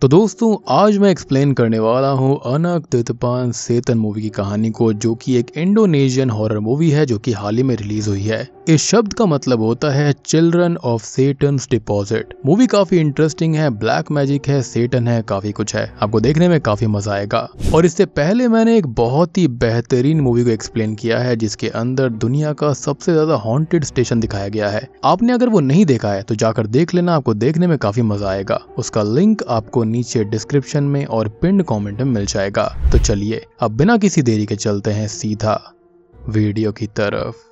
तो दोस्तों आज मैं एक्सप्लेन करने वाला हूँ अनक तितपान सेतन मूवी की कहानी को जो कि एक इंडोनेशियन हॉरर मूवी है जो कि हाल ही में रिलीज हुई है इस शब्द का मतलब होता है children of Satan deposit movie काफी इंटरेस्टिंग है ब्लैक मैजिक है सेटन है काफी कुछ है आपको देखने में काफी मजा आएगा और इससे पहले मैंने एक बहुत ही बेहतरीन मूवी को एक्सप्लेन किया है जिसके अंदर दुनिया का सबसे ज्यादा हॉन्टेड स्टेशन दिखाया गया है आपने अगर वो नहीं देखा है तो जाकर देख लेना आपको देखने में काफी मजा आएगा उसका लिंक आपको नीचे डिस्क्रिप्शन में और पिंड कमेंट में मिल जाएगा तो चलिए अब बिना किसी देरी के चलते हैं सीधा वीडियो की तरफ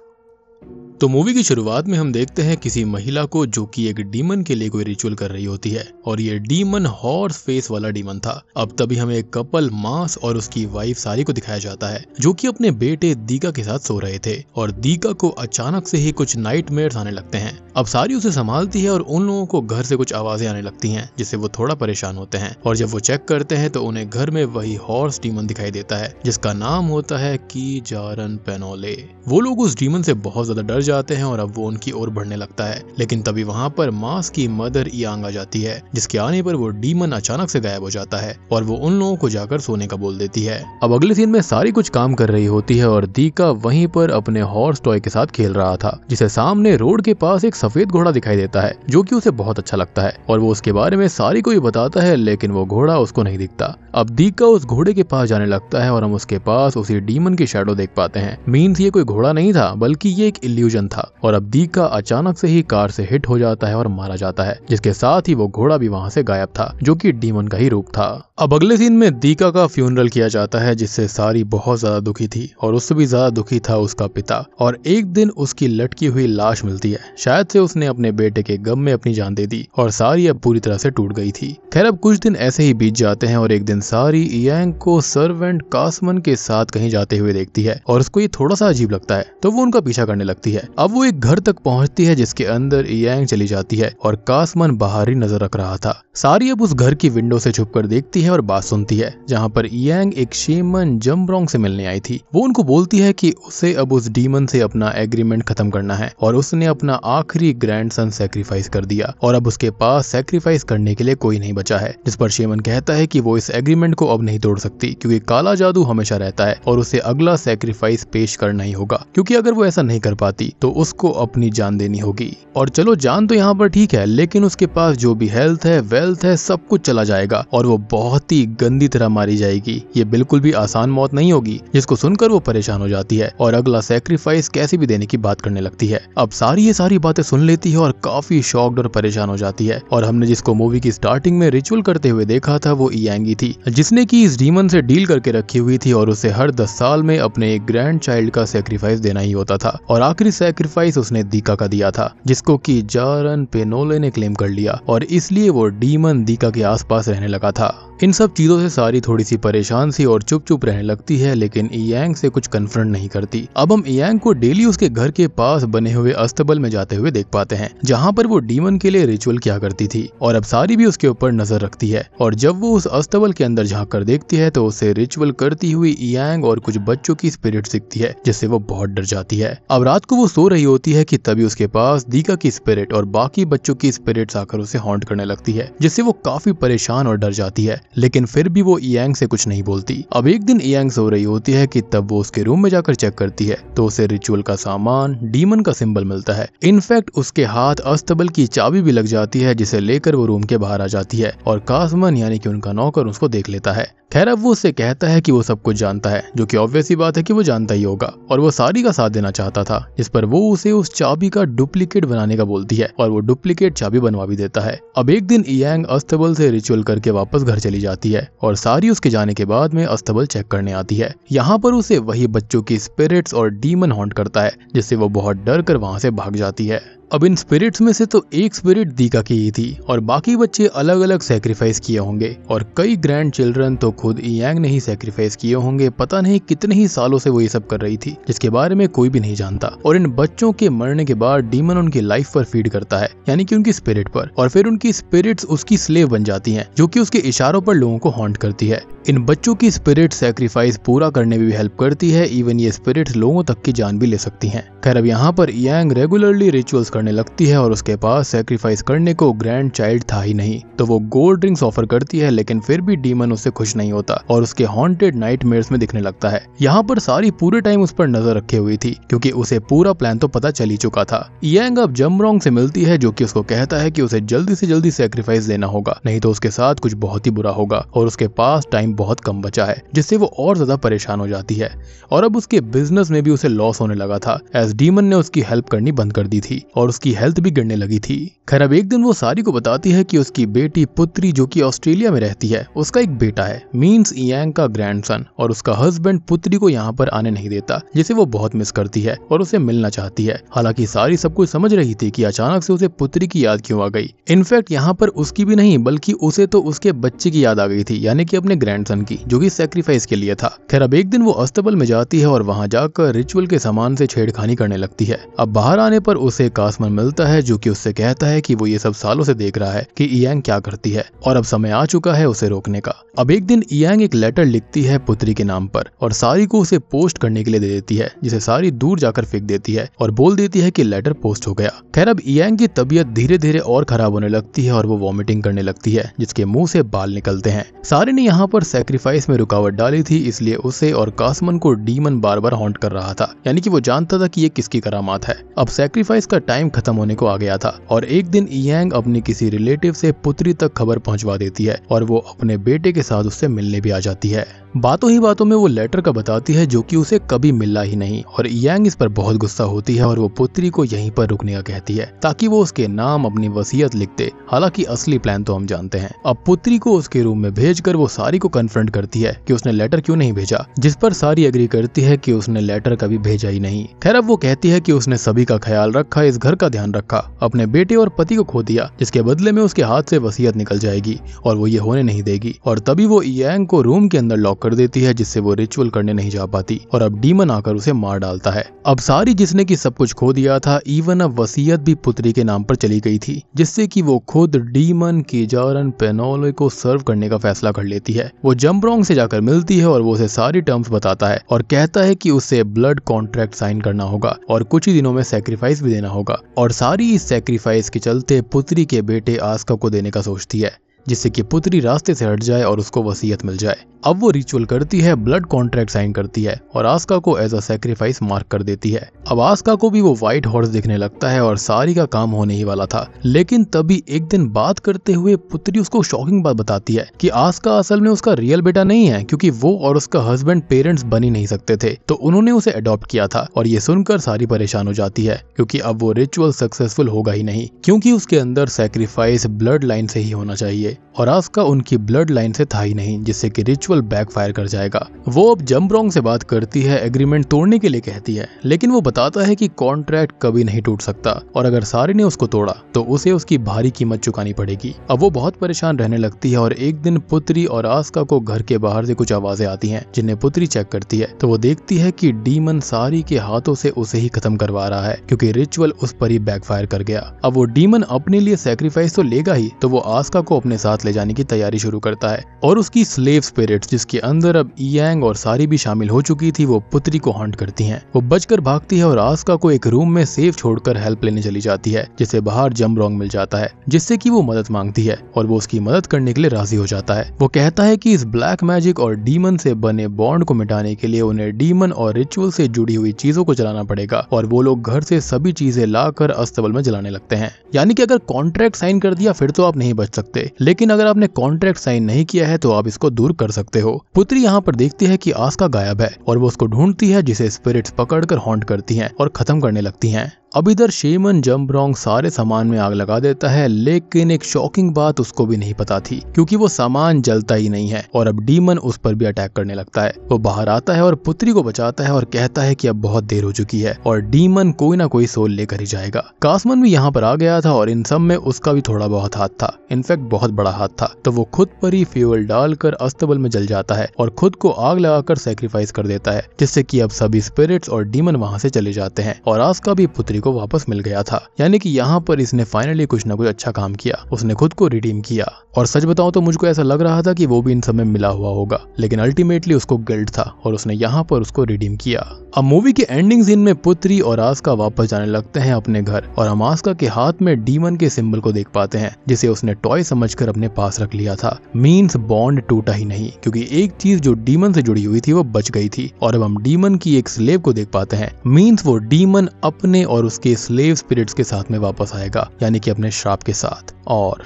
तो मूवी की शुरुआत में हम देखते हैं किसी महिला को जो कि एक डीमन के लिए कोई रिचुअल कर रही होती है और ये डीमन हॉर्स फेस वाला डीमन था अब तभी हमें एक कपल मास और उसकी वाइफ सारी को दिखाया जाता है जो कि अपने बेटे दीका के साथ सो रहे थे और दीका को अचानक से ही कुछ नाइट आने लगते हैं अब सारी उसे संभालती है और उन लोगों को घर से कुछ आवाजें आने लगती है जिससे वो थोड़ा परेशान होते हैं और जब वो चेक करते हैं तो उन्हें घर में वही हॉर्स डीमन दिखाई देता है जिसका नाम होता है की जारन पेनोले वो लोग उस डीमन से बहुत ज्यादा डर जाते हैं और अब वो उनकी ओर बढ़ने लगता है लेकिन तभी वहाँ पर मास की मदर यांग आ जाती है जिसके आने पर वो डीमन अचानक से गायब हो जाता है और वो उन लोगों को जाकर सोने का बोल देती है अब अगले सीन में सारी कुछ काम कर रही होती है और दीका वहीं पर अपने हॉर्स टॉय के साथ खेल रहा था जिसे सामने रोड के पास एक सफेद घोड़ा दिखाई देता है जो की उसे बहुत अच्छा लगता है और वो उसके बारे में सारी को ही बताता है लेकिन वो घोड़ा उसको नहीं दिखता अब दीका उस घोड़े के पास जाने लगता है और हम उसके पास उसी डीमन की शेडो देख पाते हैं मीन्स ये कोई घोड़ा नहीं था बल्कि ये एक इल्यूजन भोजन था और अब दीका का अचानक से ही कार से हिट हो जाता है और मारा जाता है जिसके साथ ही वो घोड़ा भी वहाँ से गायब था जो की डीमन का ही रूप था अब अगले सीन में दीका का फ्यूनरल किया जाता है जिससे सारी बहुत ज्यादा दुखी थी और उससे भी ज्यादा दुखी था उसका पिता और एक दिन उसकी लटकी हुई लाश मिलती है शायद से उसने अपने बेटे के गम में अपनी जान दे दी और सारी अब पूरी तरह से टूट गई थी खैर अब कुछ दिन ऐसे ही बीत जाते हैं और एक दिन सारी यांग को सर्वेंट कासमन के साथ कहीं जाते हुए देखती है और उसको ये थोड़ा सा अजीब लगता है तो वो उनका पीछा करने लगती है अब वो एक घर तक पहुंचती है जिसके अंदर यांग चली जाती है और कासमन बाहर ही नजर रख रहा था सारी अब उस घर की विंडो से छुप देखती है और बात सुनती है जहाँ पर यांग एक शेमन जमरोंग से मिलने आई थी वो उनको बोलती है की उसे अब उस डीमन से अपना एग्रीमेंट खत्म करना है और उसने अपना आखिरी ग्रैंड सन सेक्रीफाइस कर दिया और अब उसके पास सेक्रीफाइस करने के लिए कोई नहीं बचा है जिस पर शेमन कहता है कि वो इस एग्रीमेंट को अब नहीं तोड़ सकती क्योंकि काला जादू हमेशा रहता है और उसे अगला सेक्रीफाइस पेश करना ही होगा क्योंकि अगर वो ऐसा नहीं कर पाती तो उसको अपनी जान देनी होगी और चलो जान तो यहाँ पर ठीक है लेकिन उसके पास जो भी हेल्थ है वेल्थ है सब कुछ चला जाएगा और वो बहुत ही गंदी तरह मारी जाएगी ये बिल्कुल भी आसान मौत नहीं होगी जिसको सुनकर वो परेशान हो जाती है और अगला सेक्रीफाइस कैसे भी देने की बात करने लगती है अब सारी ये सारी बातें सुन लेती है और काफी शॉक्ड और परेशान हो जाती है और हमने जिसको मूवी की स्टार्टिंग में रिचुअल करते हुए देखा था वो इयांगी थी जिसने की इस डीमन से डील करके रखी हुई थी और उसे हर दस साल में अपने एक ग्रैंड चाइल्ड का सेक्रीफाइस देना ही होता था और आखिरी सेक्रीफाइस उसने दीका का दिया था जिसको कि जारन पेनोले ने क्लेम कर लिया और इसलिए वो डीमन दीका के आसपास रहने लगा था इन सब चीजों से सारी थोड़ी सी परेशान सी और चुप चुप रहने लगती है लेकिन इयांग से कुछ कन्फर्ट नहीं करती अब हम इयांग को डेली उसके घर के पास बने हुए अस्तबल में जाते हुए देख पाते हैं जहाँ पर वो डीमन के लिए रिचुअल किया करती थी और अब सारी भी उसके ऊपर नजर रखती है और जब वो उस अस्तबल के अंदर झाँक कर देखती है तो उसे रिचुअल करती हुई इयांग और कुछ बच्चों की स्पिरिट सीखती है जिससे वो बहुत डर जाती है अब रात को वो सो रही होती है कि तभी उसके पास दीका की स्पिरिट और बाकी बच्चों की स्पिरिट आकर उसे हॉन्ट करने लगती है जिससे वो काफी परेशान और डर जाती है लेकिन फिर भी वो इयांग से कुछ नहीं बोलती अब एक दिन इयांग सो रही होती है कि तब वो उसके रूम में जाकर चेक करती है तो उसे रिचुअल का सामान डीमन का सिंबल मिलता है इनफैक्ट उसके हाथ अस्तबल की चाबी भी लग जाती है जिसे लेकर वो रूम के बाहर आ जाती है और कासमन यानी कि उनका नौकर उसको देख लेता है खैर अब वो उससे कहता है कि वो सब कुछ जानता है जो कि ऑब्वियस ही बात है कि वो जानता ही होगा और वो सारी का साथ देना चाहता था जिस पर वो उसे उस चाबी का डुप्लीकेट बनाने का बोलती है और वो डुप्लीकेट चाबी बनवा भी देता है अब एक दिन इयांग अस्तबल से रिचुअल करके वापस घर चली जाती है और सारी उसके जाने के बाद में अस्तबल चेक करने आती है यहाँ पर उसे वही बच्चों की स्पिरिट्स और डीमन हॉन्ट करता है जिससे वो बहुत डर कर वहाँ से भाग जाती है अब इन स्पिरिट्स में से तो एक स्पिरिट दीका की ही थी और बाकी बच्चे अलग अलग सेक्रीफाइस किए होंगे और कई ग्रैंड चिल्ड्रन तो खुद यांग ने ही सेक्रीफाइस किए होंगे पता नहीं कितने ही सालों से वो ये सब कर रही थी जिसके बारे में कोई भी नहीं जानता और इन बच्चों के मरने के बाद डीमन उनकी लाइफ पर फीड करता है यानी की उनकी स्पिरिट पर और फिर उनकी स्पिरिट्स उसकी स्लेव बन जाती है जो की उसके इशारों पर लोगों को हॉन्ट करती है इन बच्चों की स्पिरिट सेक्रीफाइस पूरा करने में भी हेल्प करती है इवन ये स्पिरिट्स लोगों तक की जान भी ले सकती हैं खैर अब यहाँ पर यांग रेगुलरली रिचुअल्स करने लगती है और उसके पास सेक्रीफाइस करने को ग्रैंड चाइल्ड था ही नहीं तो वो गोल्ड रिंग्स ऑफर करती है लेकिन फिर भी डीमन उससे खुश नहीं होता और उसके हॉन्टेड नाइट में दिखने लगता है यहाँ पर सारी पूरे टाइम उस पर नजर रखी हुई थी क्योंकि उसे पूरा प्लान तो पता चल ही चुका था यंग अब जमरोंग से मिलती है जो कि उसको कहता है कि उसे जल्दी से जल्दी सेक्रीफाइस देना होगा नहीं तो उसके साथ कुछ बहुत ही बुरा होगा और उसके पास टाइम बहुत कम बचा है जिससे वो और ज्यादा परेशान हो जाती है और अब उसके बिजनेस में भी उसे लॉस होने लगा था एस डीमन ने उसकी हेल्प करनी बंद कर दी थी और उसकी हेल्थ भी गिरने लगी थी खैर अब एक दिन वो सारी को बताती है की उसकी बेटी पुत्री जो की ऑस्ट्रेलिया में रहती है उसका एक बेटा है मीन्स इंग का ग्रैंड और उसका हस्बैंड पुत्री को यहाँ पर आने नहीं देता जिसे वो बहुत मिस करती है और उसे मिलना चाहती है हालांकि सारी सब कुछ समझ रही थी कि अचानक से उसे पुत्री की याद क्यों आ गई इनफैक्ट यहाँ पर उसकी भी नहीं बल्कि उसे तो उसके बच्चे की याद आ गई थी यानी कि अपने ग्रैंड सैमसन की जो कि सेक्रीफाइस के लिए था खैर अब एक दिन वो अस्तबल में जाती है और वहाँ जाकर रिचुअल के सामान से छेड़खानी करने लगती है अब बाहर आने पर उसे कासमन मिलता है जो की उससे कहता है की वो ये सब सालों से देख रहा है की इयांग क्या करती है और अब समय आ चुका है उसे रोकने का अब एक दिन इयांग एक लेटर लिखती है पुत्री के नाम पर और सारी को उसे पोस्ट करने के लिए दे देती है जिसे सारी दूर जाकर फेंक देती है और बोल देती है कि लेटर पोस्ट हो गया खैर अब इयांग की तबीयत धीरे धीरे और खराब होने लगती है और वो वॉमिटिंग करने लगती है जिसके मुंह से बाल निकलते हैं सारी ने यहाँ पर सेक्रीफाइस में रुकावट डाली थी इसलिए उसे और कासमन को डीमन बार बार हॉन्ट कर रहा था यानी कि वो जानता था कि ये किसकी करामात है अब सेक्रीफाइस का टाइम खत्म होने को आ गया था और एक दिन इयांग अपनी किसी रिलेटिव से पुत्री तक खबर पहुंचवा देती है और वो अपने बेटे के साथ उससे मिलने भी आ जाती है बातों ही बातों में वो लेटर का बताती है जो कि उसे कभी मिला ही नहीं और यांग इस पर बहुत गुस्सा होती है और वो पुत्री को यहीं पर रुकने का कहती है ताकि वो उसके नाम अपनी वसीयत लिखते हालांकि असली प्लान तो हम जानते हैं अब पुत्री को उसके रूम में भेजकर वो सारी को कन्फ्रंट करती है कि उसने लेटर क्यों नहीं भेजा जिस पर सारी अग्री करती है कि उसने लेटर कभी भेजा ही नहीं खैर अब वो कहती है कि उसने सभी का ख्याल रखा इस घर का ध्यान रखा अपने बेटे और पति को खो दिया जिसके बदले में उसके हाथ से वसीयत निकल जाएगी और वो ये होने नहीं देगी और तभी वो इयांग को रूम के अंदर लॉक कर देती है जिससे वो रिचुअल करने नहीं जा पाती और अब डीमन आकर उसे मार डालता है अब सारी जिसने की सब कुछ खो दिया था इवन अब वसीयत भी पुत्री के नाम पर चली गई थी जिससे कि वो खुद डीमन किजारन पेनोलो को सर्व करने का फैसला कर लेती है वो जम्बरोंग से जाकर मिलती है और वो उसे सारी टर्म्स बताता है और कहता है कि उसे ब्लड कॉन्ट्रैक्ट साइन करना होगा और कुछ ही दिनों में सेक्रीफाइस भी देना होगा और सारी इस सेक्रीफाइस के चलते पुत्री के बेटे आस्का को देने का सोचती है जिससे कि पुत्री रास्ते से हट जाए और उसको वसीयत मिल जाए अब वो रिचुअल करती है ब्लड कॉन्ट्रैक्ट साइन करती है और आस्का को एज अ सेक्रीफाइस मार्क कर देती है अब आस्का को भी वो व्हाइट हॉर्स दिखने लगता है और सारी का काम होने ही वाला था लेकिन तभी एक दिन बात करते हुए पुत्री उसको शॉकिंग बात बताती है कि आस्का असल में उसका रियल बेटा नहीं है क्योंकि वो और उसका हस्बैंड पेरेंट्स बन ही नहीं सकते थे तो उन्होंने उसे अडॉप्ट किया था और ये सुनकर सारी परेशान हो जाती है क्योंकि अब वो रिचुअल सक्सेसफुल होगा ही नहीं क्योंकि उसके अंदर सेक्रीफाइस ब्लड लाइन से ही होना चाहिए और आस्का उनकी ब्लड लाइन से था ही नहीं जिससे कि रिचुअल बैकफायर कर जाएगा वो अब जम्बरोंग से बात करती है एग्रीमेंट तोड़ने के लिए कहती है लेकिन वो बताता है कि कॉन्ट्रैक्ट कभी नहीं टूट सकता और अगर सारे ने उसको तोड़ा तो उसे उसकी भारी कीमत चुकानी पड़ेगी अब वो बहुत परेशान रहने लगती है और एक दिन पुत्री और आस्का को घर के बाहर से कुछ आवाजें आती है जिन्हें पुत्री चेक करती है तो वो देखती है की डीमन सारी के हाथों से उसे ही खत्म करवा रहा है क्यूँकी रिचुअल उस पर ही बैकफायर कर गया अब वो डीमन अपने लिए सेक्रीफाइस तो लेगा ही तो वो आस्का को अपने साथ ले जाने की तैयारी शुरू करता है और उसकी स्लेव स्पिरिट जिसके अंदर अब ईयांग और सारी भी शामिल हो चुकी थी वो पुत्री को हॉन्ट करती है वो बचकर भागती है और आस्का को एक रूम में सेफ छोड़कर हेल्प लेने चली जाती है जिसे बाहर जमरोंग मिल जाता है जिससे की वो मदद मांगती है और वो उसकी मदद करने के लिए राजी हो जाता है वो कहता है की इस ब्लैक मैजिक और डीमन से बने बॉन्ड को मिटाने के लिए उन्हें डीमन और रिचुअल से जुड़ी हुई चीजों को जलाना पड़ेगा और वो लोग घर से सभी चीजें लाकर अस्तबल में जलाने लगते हैं यानी कि अगर कॉन्ट्रैक्ट साइन कर दिया फिर तो आप नहीं बच सकते लेकिन अगर आपने कॉन्ट्रैक्ट साइन नहीं किया है तो आप इसको दूर कर सकते हो पुत्री यहाँ पर देखती है की आस्का गायब है और वो उसको ढूंढती है जिसे स्पिरिट्स पकड़कर हॉन्ट करती हैं और खत्म करने लगती हैं अब इधर शेमन जम्बरोंग सारे सामान में आग लगा देता है लेकिन एक शॉकिंग बात उसको भी नहीं पता थी क्योंकि वो सामान जलता ही नहीं है और अब डीमन उस पर भी अटैक करने लगता है वो बाहर आता है और पुत्री को बचाता है और कहता है की अब बहुत देर हो चुकी है और डीमन कोई ना कोई सोल लेकर ही जाएगा कासमन भी यहाँ पर आ गया था और इन सब में उसका भी थोड़ा बहुत हाथ था इनफेक्ट बहुत बड़ा हाथ था तो वो खुद पर ही फ्यूल डालकर अस्तबल में जल जाता है और खुद को आग लगाकर सेक्रीफाइस कर देता है जिससे की अब सभी स्पिरिट्स और डीमन वहाँ से चले जाते हैं और आस्का भी पुत्री को वापस मिल गया था यानी कि यहाँ पर इसने फाइनली कुछ न कुछ अच्छा काम किया उसने खुद को रिडीम किया और सच बताओ तो मुझको ऐसा लग रहा था कि वो भी इन सब में मिला हुआ होगा लेकिन अल्टीमेटली उसको गिल्ड था और उसने यहाँ पर उसको रिडीम किया अब मूवी के एंडिंग सीन में पुत्री और आस्का वापस जाने लगते हैं अपने घर और हम आस्का के हाथ में डीमन के सिंबल को देख पाते हैं जिसे उसने टॉय समझकर अपने पास रख लिया था मीन्स बॉन्ड टूटा ही नहीं क्योंकि एक चीज जो डीमन से जुड़ी हुई थी वो बच गई थी और अब हम डीमन की एक स्लेव को देख पाते हैं मीन्स वो डीमन अपने और उसके स्लेव स्पिरिट्स के साथ में वापस आएगा यानी कि अपने श्राप के साथ और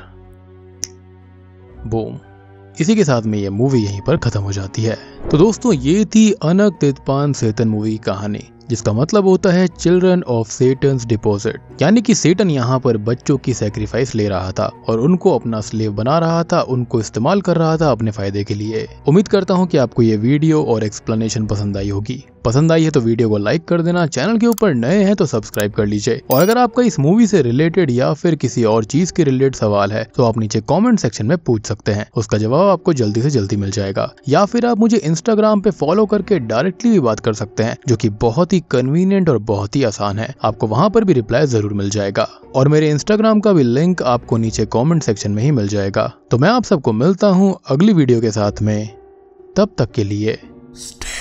बूम इसी के साथ में ये मूवी यहीं पर खत्म हो जाती है तो दोस्तों ये थी अनक तेतपान सेतन मूवी कहानी जिसका मतलब होता है चिल्ड्रन ऑफ सेटन डिपोजिट यानी कि सेटन यहाँ पर बच्चों की सेक्रीफाइस ले रहा था और उनको अपना स्लेव बना रहा था उनको इस्तेमाल कर रहा था अपने फायदे के लिए उम्मीद करता हूँ कि आपको ये वीडियो और एक्सप्लेनेशन पसंद आई होगी पसंद आई है तो वीडियो को लाइक कर देना चैनल के ऊपर नए हैं तो सब्सक्राइब कर लीजिए और अगर आपका इस मूवी से रिलेटेड या फिर किसी और चीज के रिलेटेड सवाल है तो आप नीचे कॉमेंट सेक्शन में पूछ सकते हैं उसका जवाब आपको जल्दी से जल्दी मिल जाएगा या फिर आप मुझे इंस्टाग्राम पे फॉलो करके डायरेक्टली भी बात कर सकते हैं जो की बहुत ही कन्वीनियंट और बहुत ही आसान है आपको वहाँ पर भी रिप्लाई जरूर मिल जाएगा और मेरे इंस्टाग्राम का भी लिंक आपको नीचे कॉमेंट सेक्शन में ही मिल जाएगा तो मैं आप सबको मिलता हूँ अगली वीडियो के साथ में तब तक के लिए Stay.